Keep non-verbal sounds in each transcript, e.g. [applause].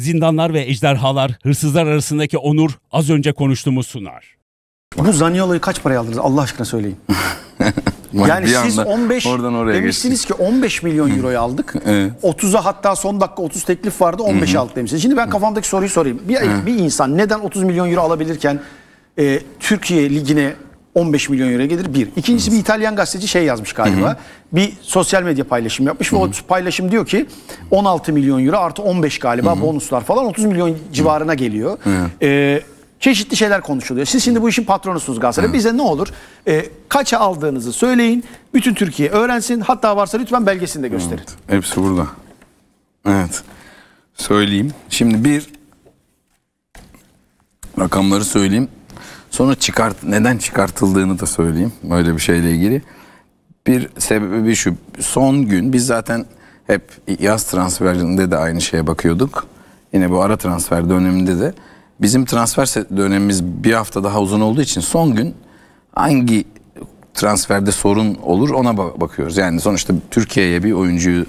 Zindanlar ve ejderhalar, hırsızlar arasındaki onur az önce konuştuğumuz sunar. Bu Zaniolo'yu kaç paraya aldınız Allah aşkına söyleyin. [laughs] yani siz 15 oradan oraya demişsiniz ki 15 milyon euro'yu aldık. [laughs] Evet. 30'a hatta son dakika 30 teklif vardı 15 e aldık demişsiniz. Şimdi ben kafamdaki soruyu sorayım. Bir, bir insan neden 30 milyon euro alabilirken e, Türkiye ligine 15 milyon euro gelir bir. İkincisi bir İtalyan gazeteci şey yazmış galiba. Hı hı. Bir sosyal medya paylaşım yapmış ve hı hı. o paylaşım diyor ki 16 milyon euro artı 15 galiba hı hı. bonuslar falan 30 milyon hı hı. civarına geliyor. Hı hı. Ee, çeşitli şeyler konuşuluyor. Siz şimdi bu işin patronusunuz Galatasaray. Bize ne olur? E, kaça aldığınızı söyleyin. Bütün Türkiye öğrensin. Hatta varsa lütfen belgesini de gösterin. Evet, hepsi burada. Evet. Söyleyeyim. Şimdi bir rakamları söyleyeyim. Sonra çıkart neden çıkartıldığını da söyleyeyim. Böyle bir şeyle ilgili. Bir sebebi şu. Son gün biz zaten hep yaz transferinde de aynı şeye bakıyorduk. Yine bu ara transfer döneminde de bizim transfer dönemimiz bir hafta daha uzun olduğu için son gün hangi transferde sorun olur ona bakıyoruz. Yani sonuçta Türkiye'ye bir oyuncuyu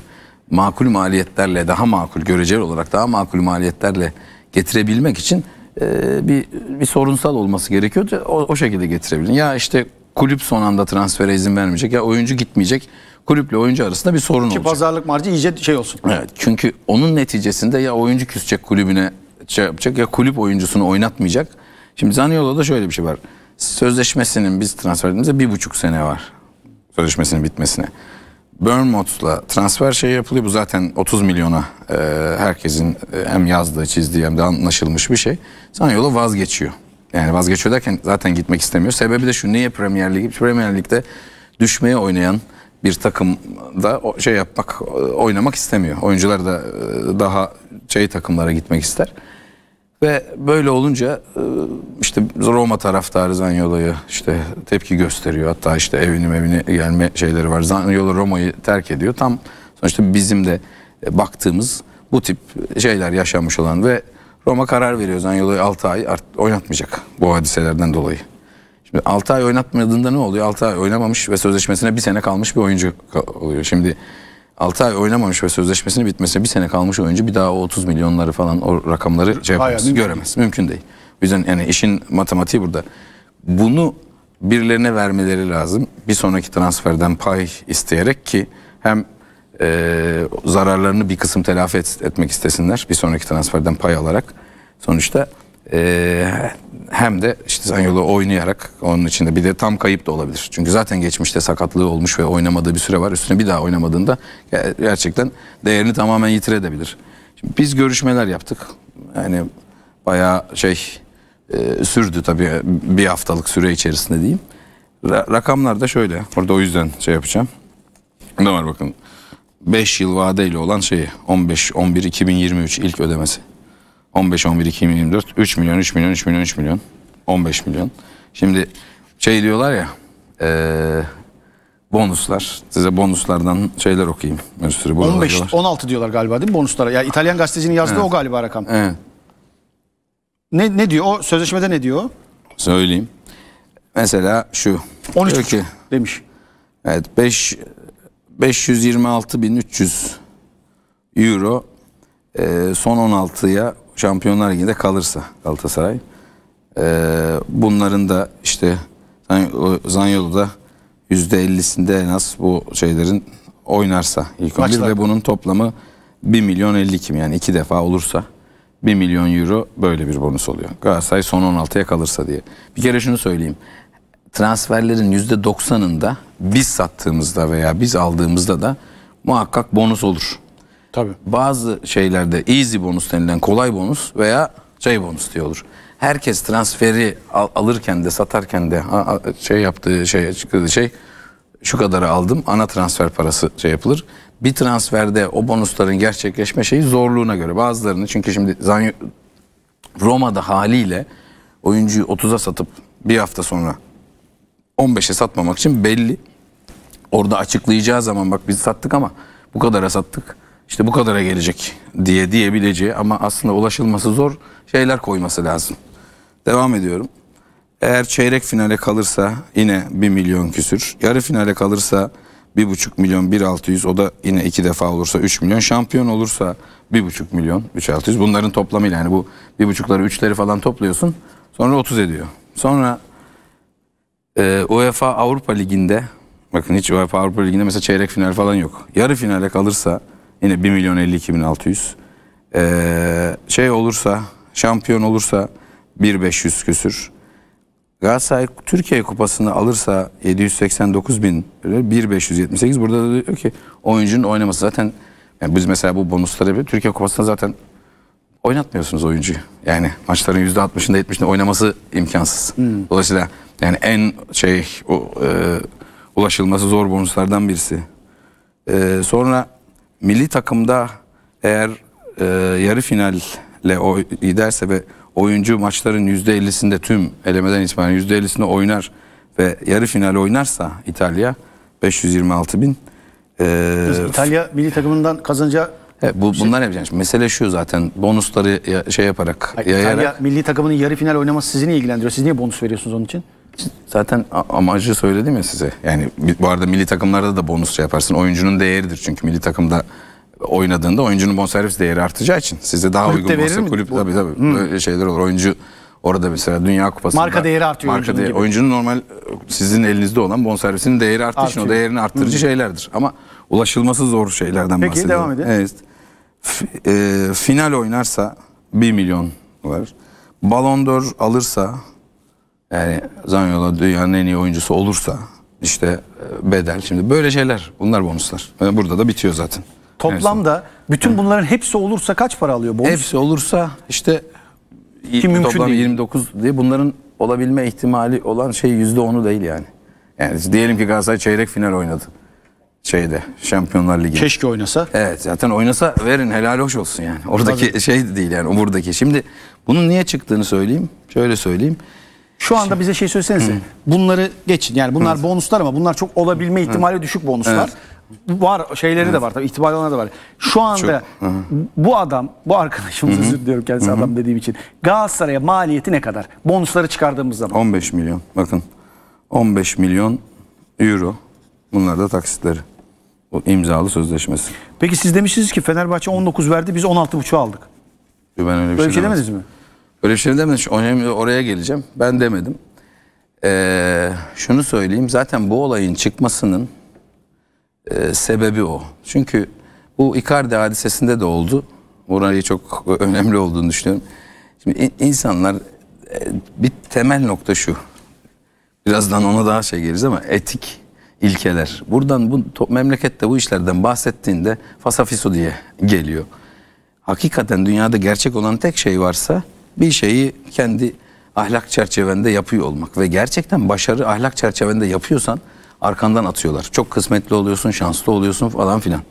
makul maliyetlerle daha makul göreceli olarak daha makul maliyetlerle getirebilmek için e, bir, bir sorunsal olması gerekiyordu O, o şekilde getirebilin. Ya işte kulüp son anda transfere izin vermeyecek ya oyuncu gitmeyecek. Kulüple oyuncu arasında bir sorun olacak. Ki pazarlık marjı iyice şey olsun. Evet çünkü onun neticesinde ya oyuncu küsecek kulübüne şey yapacak ya kulüp oyuncusunu oynatmayacak. Şimdi Zaniolo'da şöyle bir şey var. Sözleşmesinin biz transfer ettiğimizde bir buçuk sene var. Sözleşmesinin bitmesine. Burnmouth'la transfer şey yapılıyor. Bu zaten 30 milyona e, herkesin e, hem yazdığı, çizdiği hem de anlaşılmış bir şey. Sanyola vazgeçiyor. Yani vazgeçiyor derken zaten gitmek istemiyor. Sebebi de şu. Niye Premier Lig? Premier Lig'de düşmeye oynayan bir takımda şey yapmak, e, oynamak istemiyor. Oyuncular da e, daha şey takımlara gitmek ister. Ve böyle olunca e, işte Roma taraftarı Zanyolo'ya işte tepki gösteriyor. Hatta işte evini evine gelme şeyleri var. Zanyolo Roma'yı terk ediyor. Tam sonuçta bizim de e, baktığımız bu tip şeyler yaşanmış olan ve Roma karar veriyor Zanyolo'yu 6 ay oynatmayacak bu hadiselerden dolayı. Şimdi 6 ay oynatmadığında ne oluyor? 6 ay oynamamış ve sözleşmesine bir sene kalmış bir oyuncu oluyor. Şimdi 6 ay oynamamış ve sözleşmesini bitmesine bir sene kalmış oyuncu bir daha o 30 milyonları falan o rakamları şey yapamaz, Hayır, göremez. Mümkün değil. O yani işin matematiği burada. Bunu birilerine vermeleri lazım. Bir sonraki transferden pay isteyerek ki hem e, zararlarını bir kısım telafi et, etmek istesinler bir sonraki transferden pay alarak. Sonuçta ee, hem de işte Zanyolu oynayarak onun içinde bir de tam kayıp da olabilir. Çünkü zaten geçmişte sakatlığı olmuş ve oynamadığı bir süre var. Üstüne bir daha oynamadığında gerçekten değerini tamamen yitirebilir. Şimdi biz görüşmeler yaptık. Yani bayağı şey e, sürdü tabii bir haftalık süre içerisinde diyeyim. rakamlar da şöyle. Orada o yüzden şey yapacağım. Ne var bakın. 5 yıl vadeyle olan şeyi 15 11 2023 ilk ödemesi. 15, 11, 24, 3 milyon, 3 milyon, 3 milyon, 3 milyon, 15 milyon. Şimdi şey diyorlar ya, e, bonuslar. Size bonuslardan şeyler okuyayım. Bir sürü 15, var. 16 diyorlar galiba değil mi bonuslara? Ya yani İtalyan gazetecinin yazdığı evet. o galiba rakam. Evet. Ne, ne diyor? O sözleşmede ne diyor? Söyleyeyim. Mesela şu. 13 ki, demiş. Evet 5 526.300 euro ee, son 16'ya Şampiyonlar Ligi'nde kalırsa Galatasaray. E, bunların da işte Zanyolu'da %50'sinde en az bu şeylerin oynarsa ilk 11 ve bunun toplamı 1 milyon 50 kim yani iki defa olursa 1 milyon euro böyle bir bonus oluyor. Galatasaray son 16'ya kalırsa diye. Bir kere şunu söyleyeyim. Transferlerin %90'ında biz sattığımızda veya biz aldığımızda da muhakkak bonus olur. Tabii. Bazı şeylerde easy bonus denilen kolay bonus veya şey bonus diye olur. Herkes transferi al, alırken de satarken de a, a, şey yaptığı şey açıkladığı şey şu kadarı aldım ana transfer parası şey yapılır. Bir transferde o bonusların gerçekleşme şeyi zorluğuna göre bazılarını çünkü şimdi Zanyo, Roma'da haliyle oyuncuyu 30'a satıp bir hafta sonra 15'e satmamak için belli. Orada açıklayacağı zaman bak biz sattık ama bu kadara sattık işte bu kadara gelecek diye diyebileceği ama aslında ulaşılması zor şeyler koyması lazım. Devam ediyorum. Eğer çeyrek finale kalırsa yine 1 milyon küsür. Yarı finale kalırsa 1,5 milyon 1,600 o da yine iki defa olursa 3 milyon. Şampiyon olursa 1,5 milyon 3,600 bunların toplamıyla yani bu 1,5'ları 3'leri falan topluyorsun sonra 30 ediyor. Sonra e, UEFA Avrupa Ligi'nde bakın hiç UEFA Avrupa Ligi'nde mesela çeyrek final falan yok. Yarı finale kalırsa Yine 1 milyon 52 bin 600. Ee, şey olursa, şampiyon olursa 1 500 küsür. Galatasaray Türkiye Kupası'nı alırsa 789 bin, 1 578. Burada da diyor ki oyuncunun oynaması zaten, yani biz mesela bu bonusları yapıyor. Türkiye Kupası'nda zaten oynatmıyorsunuz oyuncuyu. Yani maçların %60'ında 70'inde oynaması imkansız. Hmm. Dolayısıyla yani en şey o, e, ulaşılması zor bonuslardan birisi. E, sonra milli takımda eğer e, yarı finalle o, giderse ve oyuncu maçların %50'sinde tüm elemeden itibaren %50'sinde oynar ve yarı final oynarsa İtalya 526 bin. E, İtalya milli takımından kazanacağı He, bu şey, bunlar yapacağız. Mesele şu zaten bonusları ya, şey yaparak Hayır, yayarak. İtalya milli takımının yarı final oynaması sizi niye ilgilendiriyor? Siz niye bonus veriyorsunuz onun için? Zaten amacı söyledim ya size. Yani bu arada milli takımlarda da bonus şey yaparsın. Oyuncunun değeridir çünkü milli takımda oynadığında oyuncunun bonservis değeri artacağı için size daha kulüp uygun bonservis kulüp tabii tabii hmm. böyle şeyler olur. Oyuncu orada mesela Dünya Kupası'nda marka değeri artıyor marka oyuncunun, değeri, gibi. oyuncunun normal e, sizin elinizde olan bonservisinin değeri artışı artıyor. için o değerini arttırıcı hmm. şeylerdir. Ama ulaşılması zor şeylerden Peki, bahsediyorum. Peki devam edin. Evet. F e, final oynarsa 1 milyon var. Balon d'Or alırsa yani Zanyola dünyanın en iyi oyuncusu olursa işte e, bedel şimdi böyle şeyler bunlar bonuslar. E, burada da bitiyor zaten. Toplamda bütün bunların hepsi olursa kaç para alıyor bonus? Hepsi olursa işte Ki mümkün toplam değil. 29 diye bunların olabilme ihtimali olan şey %10'u değil yani. Yani diyelim ki Galatasaray çeyrek final oynadı şeyde Şampiyonlar Ligi. Keşke oynasa. Evet zaten oynasa verin helal hoş olsun yani. Oradaki Tabii. şey değil yani buradaki. Şimdi bunun niye çıktığını söyleyeyim. Şöyle söyleyeyim. Şu anda bize şey söyleseniz, Bunları geçin. Yani bunlar bonuslar ama bunlar çok olabilme ihtimali düşük bonuslar. Var şeyleri de var tabii ihtimali da var. Şu anda bu adam, bu arkadaşımız özür diliyorum kendisi adam dediğim için. Galatasaray'a maliyeti ne kadar? Bonusları çıkardığımız zaman. 15 milyon bakın. 15 milyon euro. Bunlar da taksitleri. Bu imzalı sözleşmesi. Peki siz demiştiniz ki Fenerbahçe 19 verdi biz 16.5 aldık. Ben öyle bir şey Böyle şey şey demediniz mi? Öyle bir şey demedim. Önemli oraya geleceğim. Ben demedim. Ee, şunu söyleyeyim. Zaten bu olayın çıkmasının e, sebebi o. Çünkü bu Icardi hadisesinde de oldu. Orayı çok [laughs] önemli olduğunu düşünüyorum. Şimdi insanlar e, bir temel nokta şu. Birazdan ona daha şey geliriz ama etik ilkeler. Buradan bu memlekette bu işlerden bahsettiğinde fasafiso diye geliyor. Hakikaten dünyada gerçek olan tek şey varsa bir şeyi kendi ahlak çerçevende yapıyor olmak ve gerçekten başarı ahlak çerçevende yapıyorsan arkandan atıyorlar. Çok kısmetli oluyorsun, şanslı oluyorsun falan filan.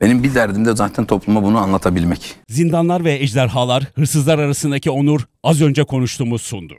Benim bir derdim de zaten topluma bunu anlatabilmek. Zindanlar ve ejderhalar, hırsızlar arasındaki onur az önce konuştuğumuz sundu.